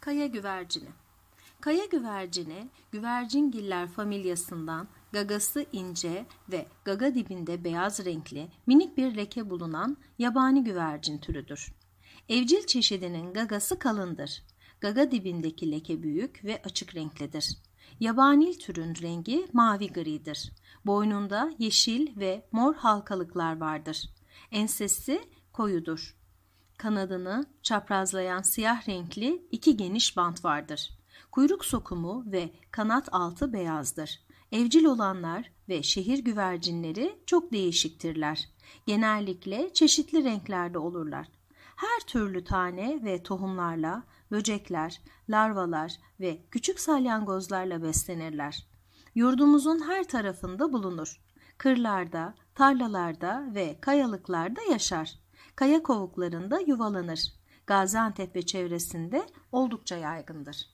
Kaya güvercini. Kaya güvercini, güvercingiller familyasından gagası ince ve gaga dibinde beyaz renkli minik bir leke bulunan yabani güvercin türüdür. Evcil çeşidinin gagası kalındır. Gaga dibindeki leke büyük ve açık renklidir. Yabanil türün rengi mavi gridir. Boynunda yeşil ve mor halkalıklar vardır. Ensesi koyudur kanadını çaprazlayan siyah renkli iki geniş bant vardır. Kuyruk sokumu ve kanat altı beyazdır. Evcil olanlar ve şehir güvercinleri çok değişiktirler. Genellikle çeşitli renklerde olurlar. Her türlü tane ve tohumlarla böcekler, larvalar ve küçük salyangozlarla beslenirler. Yurdumuzun her tarafında bulunur. Kırlarda, tarlalarda ve kayalıklarda yaşar kaya kovuklarında yuvalanır. Gaziantep ve çevresinde oldukça yaygındır.